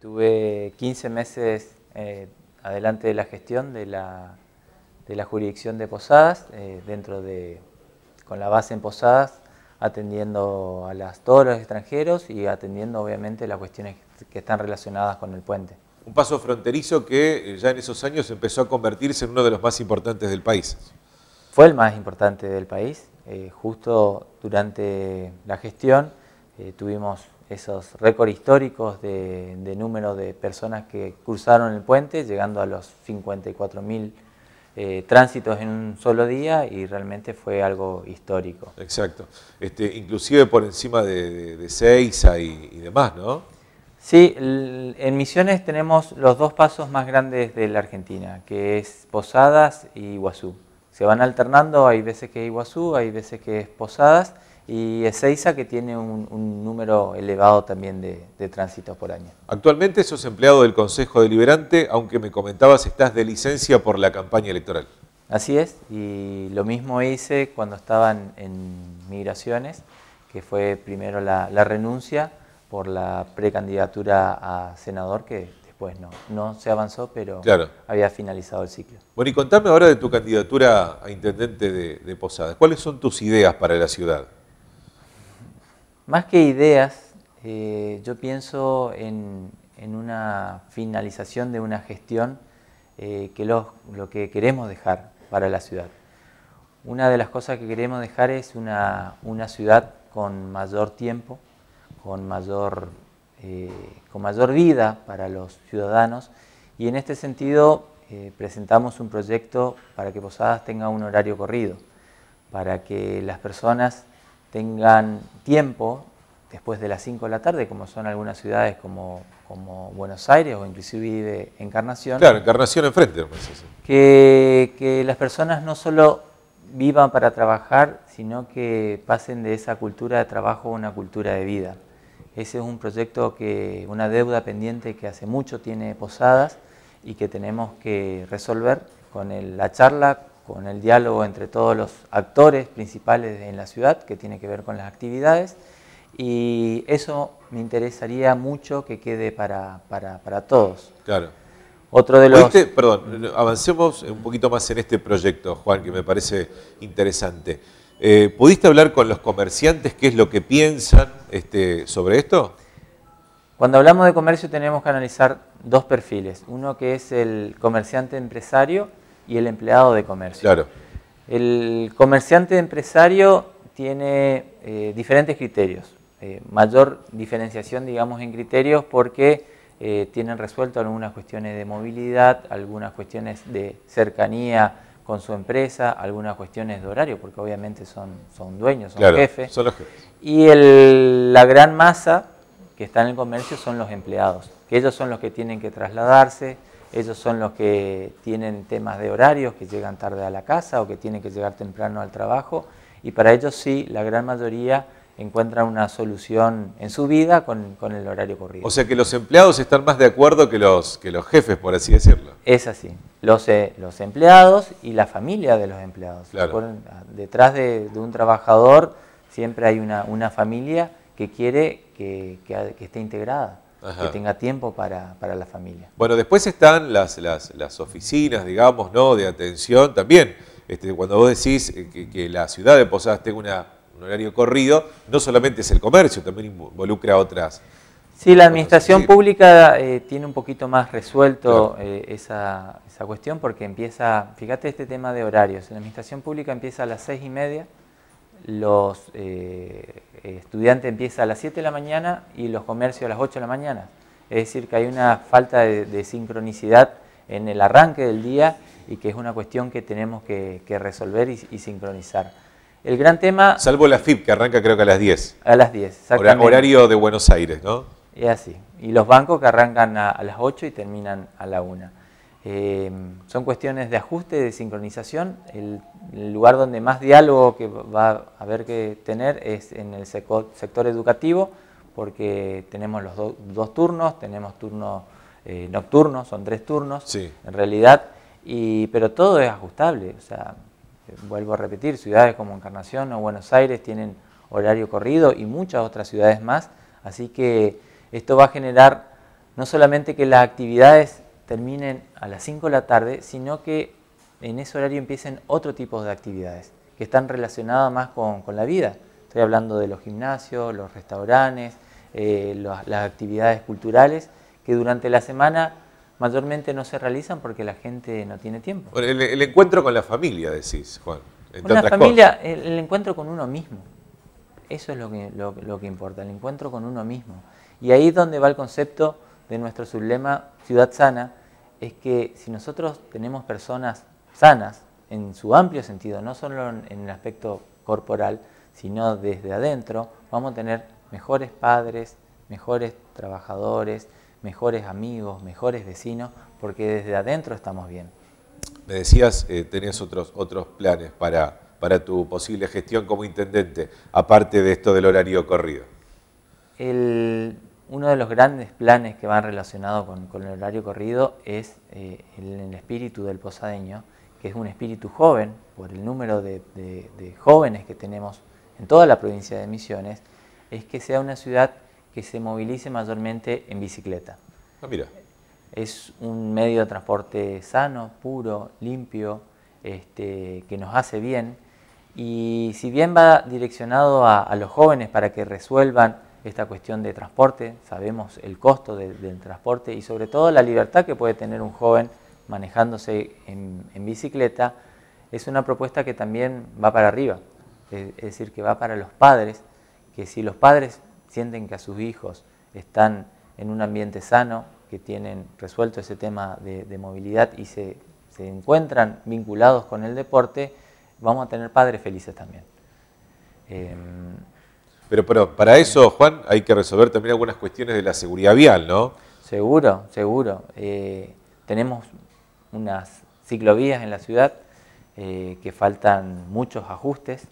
tuve 15 meses eh, adelante de la gestión de la, jurisdicción de Posadas, eh, dentro de, con la base en Posadas, atendiendo a las, todos los extranjeros y atendiendo obviamente las cuestiones que están relacionadas con el puente. Un paso fronterizo que eh, ya en esos años empezó a convertirse en uno de los más importantes del país. Fue el más importante del país. justo durante la gestión tuvimos esos récords históricos de, número de personas que cruzaron el puente, llegando a los 54.000 eh, tránsitos en un solo día y realmente fue algo histórico. Exacto. Este, inclusive por encima de, de, y, y, demás, ¿no? Sí, en Misiones tenemos los dos pasos más grandes de la Argentina, que es Posadas y Iguazú. Se van alternando, hay veces que es Iguazú, hay veces que es Posadas, y Ezeiza que tiene un, número elevado también de, tránsitos por año. Actualmente sos empleado del Consejo Deliberante, aunque me comentabas estás de licencia por la campaña electoral. Así es, y lo mismo hice cuando estaban en migraciones, que fue primero la, renuncia por la precandidatura a senador que después no, se avanzó, pero había finalizado el ciclo. Bueno, y contame ahora de tu candidatura a intendente de Posadas. ¿Cuáles son tus ideas para la ciudad? Más que ideas, eh, yo pienso en, una finalización de una gestión eh, que lo, que queremos dejar para la ciudad. Una de las cosas que queremos dejar es una, ciudad con mayor tiempo, con mayor, eh, con mayor vida para los ciudadanos y en este sentido presentamos un proyecto para que Posadas tenga un horario corrido, para que las personas tengan tiempo después de las 5 de la tarde, como son algunas ciudades como, como Buenos Aires o inclusive Encarnación. Claro, Encarnación enfrente. que, que las personas no solo vivan para trabajar, sino que pasen de esa cultura de trabajo a una cultura de vida. Ese es un proyecto que, una deuda pendiente que hace mucho tiene Posadas y que tenemos que resolver con la charla con el diálogo entre todos los actores principales en la ciudad que tiene que ver con las actividades y eso me interesaría mucho que quede para, todos. Claro. Otro de los... Perdón, avancemos un poquito más en este proyecto, Juan, que me parece interesante. Eh, ¿Pudiste hablar con los comerciantes qué es lo que piensan este, sobre esto? Cuando hablamos de comercio tenemos que analizar dos perfiles. Uno que es el comerciante empresario, y el empleado de comercio. Claro. El comerciante empresario tiene eh, diferentes criterios, eh, mayor diferenciación, digamos, en criterios porque eh, tienen resuelto algunas cuestiones de movilidad, algunas cuestiones de cercanía con su empresa, algunas cuestiones de horario, porque obviamente son, son dueños, son jefes. Y la gran masa que está en el comercio son los empleados, que ellos son los que tienen que trasladarse, ellos son los que tienen temas de horarios, que llegan tarde a la casa o que tienen que llegar temprano al trabajo y para ellos sí, la gran mayoría encuentran una solución en su vida con, el horario corrido. O sea que los empleados están más de acuerdo que los, jefes, por así decirlo. Es así. Eh, los, empleados y la familia de los empleados. Ah, detrás de, un trabajador siempre hay una, familia que quiere que esté integrada que tenga tiempo para, la familia. Bueno, después están las, las, oficinas, digamos, ¿no? de atención también. Este, cuando vos decís eh, que, la ciudad de Posadas tenga un horario corrido, no solamente es el comercio, también involucra otras. Sí, la administración pública eh, tiene un poquito más resuelto eh, esa, esa, cuestión porque empieza, fíjate este tema de horarios, la administración pública empieza a las seis y media los eh, estudiantes empiezan a las 7 de la mañana y los comercios a las 8 de la mañana. Es decir, que hay una falta de, sincronicidad en el arranque del día y que es una cuestión que tenemos que, resolver y, sincronizar. El gran tema... Salvo la FIP, que arranca creo que a las 10. A las 10, exactamente. Horario de Buenos Aires, ¿no? Es así. Y los bancos que arrancan a, a las 8 y terminan a la 1. Eh, son cuestiones de ajuste, de sincronización. El, lugar donde más diálogo que va a haber que tener es en el sector, educativo, porque tenemos los dos turnos, tenemos turnos eh, nocturnos, son tres turnos en realidad, pero todo es ajustable. O sea, eh, vuelvo a repetir, ciudades como Encarnación o Buenos Aires tienen horario corrido y muchas otras ciudades más, así que esto va a generar no solamente que las actividades terminen a las 5 de la tarde, sino que en ese horario empiecen otro tipo de actividades que están relacionadas más con, la vida. Estoy hablando de los gimnasios, los restaurantes, eh, las actividades culturales que durante la semana mayormente no se realizan porque la gente no tiene tiempo. El, encuentro con la familia, decís, Juan. familia, el, encuentro con uno mismo. Eso es lo lo que importa, el encuentro con uno mismo. Y ahí es donde va el concepto de nuestro sublema Ciudad Sana es que si nosotros tenemos personas sanas, en su amplio sentido, no solo en el aspecto corporal, sino desde adentro, vamos a tener mejores padres, mejores trabajadores, mejores amigos, mejores vecinos, porque desde adentro estamos bien. Me decías, eh, tenías tenés otros, otros planes para, para tu posible gestión como intendente, aparte de esto del horario corrido. El, uno de los grandes planes que van relacionados con, el horario corrido es eh, el, espíritu del posadeño, que es un espíritu joven, por el número de, jóvenes que tenemos en toda la provincia de Misiones, es que sea una ciudad que se movilice mayormente en bicicleta. Ah, es un medio de transporte sano, puro, limpio, este, que nos hace bien. Y si bien va direccionado a los jóvenes para que resuelvan esta cuestión de transporte, sabemos el costo del transporte y sobre todo la libertad que puede tener un joven manejándose en, bicicleta, es una propuesta que también va para arriba, es, decir, que va para los padres, que si los padres sienten que a sus hijos están en un ambiente sano, que tienen resuelto ese tema de, movilidad y se, encuentran vinculados con el deporte, vamos a tener padres felices también. Eh, pero, pero para eso, Juan, hay que resolver también algunas cuestiones de la seguridad vial, ¿no? Seguro, seguro. Eh, tenemos unas ciclovías en la ciudad eh, que faltan muchos ajustes.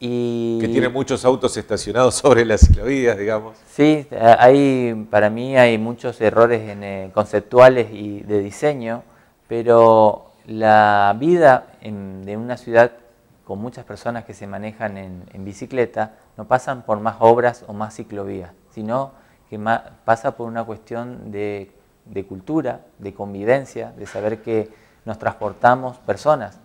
Y... Que tiene muchos autos estacionados sobre las ciclovías, digamos. Sí, hay, para mí hay muchos errores eh, conceptuales y de diseño, pero la vida en, de una ciudad con muchas personas que se manejan en, bicicleta, no pasan por más obras o más ciclovías, sino que pasa por una cuestión de, de cultura, de convivencia, de saber que nos transportamos personas,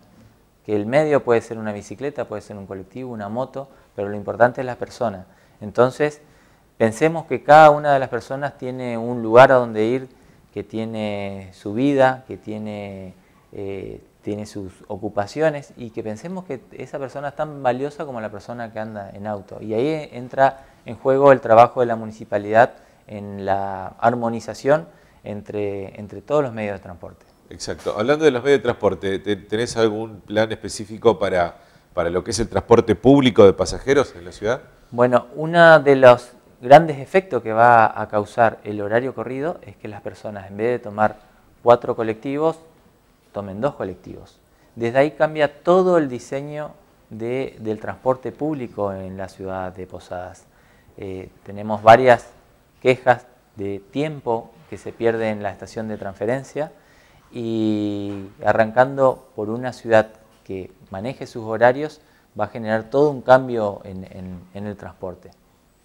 que el medio puede ser una bicicleta, puede ser un colectivo, una moto, pero lo importante es la persona. Entonces, pensemos que cada una de las personas tiene un lugar a donde ir, que tiene su vida, que tiene eh, tiene sus ocupaciones y que pensemos que esa persona es tan valiosa como la persona que anda en auto. Y ahí e, entra en juego el trabajo de la municipalidad en la armonización entre, entre todos los medios de transporte. Exacto. Hablando de los medios de transporte, ¿tenés algún plan específico para, para lo que es el transporte público de pasajeros en la ciudad? Bueno, uno de los grandes efectos que va a causar el horario corrido es que las personas, en vez de tomar cuatro colectivos, tomen dos colectivos. Desde ahí cambia todo el diseño del transporte público en la ciudad de Posadas. Eh, tenemos varias quejas de tiempo que se pierde en la estación de transferencia y arrancando por una ciudad que maneje sus horarios va a generar todo un cambio en, el transporte.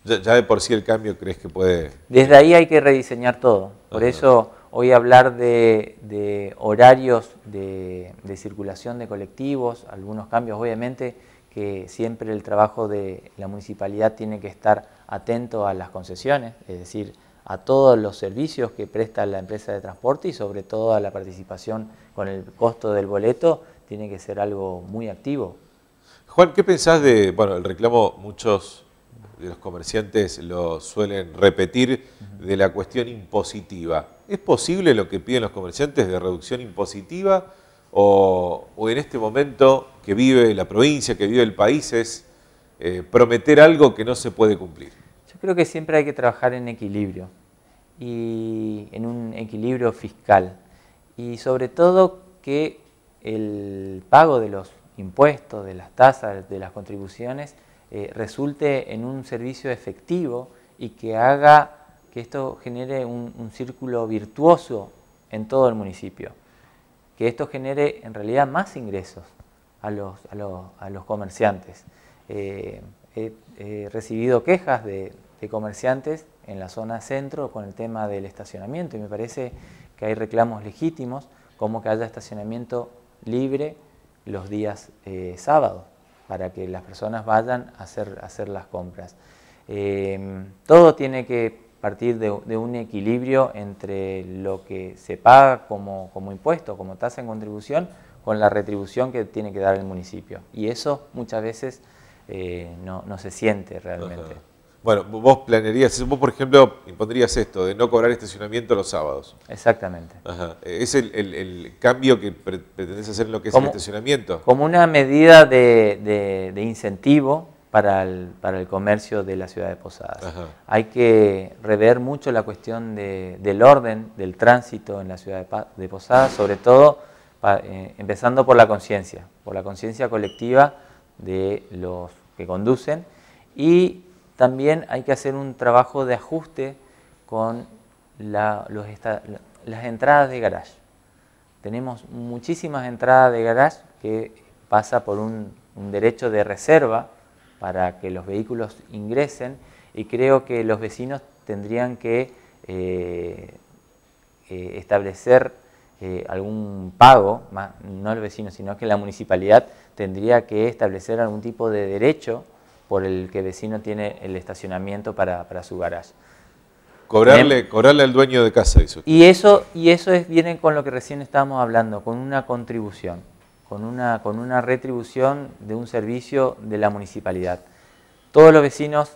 Ya, de por sí el cambio crees que puede... Desde ahí hay que rediseñar todo. Por eso Hoy hablar de, horarios de, de, circulación de colectivos, algunos cambios obviamente que siempre el trabajo de la municipalidad tiene que estar atento a las concesiones, es decir, a todos los servicios que presta la empresa de transporte y sobre todo a la participación con el costo del boleto, tiene que ser algo muy activo. Juan, ¿qué pensás de, bueno, el reclamo muchos los comerciantes lo suelen repetir, de la cuestión impositiva. ¿Es posible lo que piden los comerciantes de reducción impositiva o, en este momento que vive la provincia, que vive el país, es eh, prometer algo que no se puede cumplir? Yo creo que siempre hay que trabajar en equilibrio y en un equilibrio fiscal y sobre todo que el pago de los impuestos, de las tasas, de las contribuciones, eh, resulte en un servicio efectivo y que haga que esto genere un, círculo virtuoso en todo el municipio, que esto genere en realidad más ingresos a los, comerciantes. Eh, he, recibido quejas de, comerciantes en la zona centro con el tema del estacionamiento y me parece que hay reclamos legítimos como que haya estacionamiento libre los días eh, sábados para que las personas vayan a hacer, las compras. Em, todo tiene que partir de, un equilibrio entre lo que se paga como, impuesto, como tasa en contribución, con la retribución que tiene que dar el municipio. Y eso muchas veces eh, no, se siente realmente. Bueno, vos planearías, vos por ejemplo impondrías esto, de no cobrar estacionamiento los sábados. Exactamente. ¿Es el, cambio que pretendés hacer en lo que es el estacionamiento? Como una medida de, incentivo para el, comercio de la ciudad de Posadas. Hay que rever mucho la cuestión del orden, del tránsito en la ciudad de, Posadas, sobre todo eh, empezando por la conciencia, por la conciencia colectiva de los que conducen y también hay que hacer un trabajo de ajuste con las entradas de garage. Tenemos muchísimas entradas de garage que pasa por un, derecho de reserva para que los vehículos ingresen y creo que los vecinos tendrían que eh, eh, establecer eh, algún pago, no el vecino, sino que la municipalidad tendría que establecer algún tipo de derecho por el que el vecino tiene el estacionamiento para, su garage. Cobrarle, cobrarle al dueño de casa, Y eso, y eso es, viene con lo que recién estábamos hablando, con una contribución, con una, con una retribución de un servicio de la municipalidad. Todos los vecinos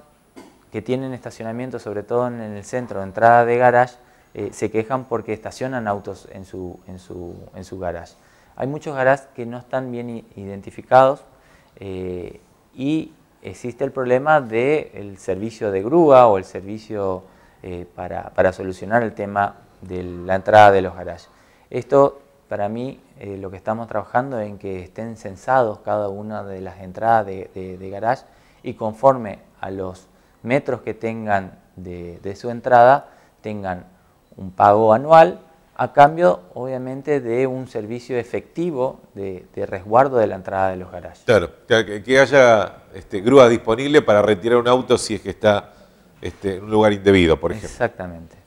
que tienen estacionamiento, sobre todo en el centro de entrada de garage, eh, se quejan porque estacionan autos en su, en su, en su garage. Hay muchos garages que no están bien identificados eh, y existe el problema del servicio de grúa o el servicio eh, para, solucionar el tema de la entrada de los garages. Esto para mí eh, lo que estamos trabajando en que estén censados cada una de las entradas de, de, garage y conforme a los metros que tengan de su entrada tengan un pago anual a cambio obviamente de un servicio efectivo de, resguardo de la entrada de los garajes. Claro, que haya este, grúa disponible para retirar un auto si es que está este, en un lugar indebido, por ejemplo. Exactamente.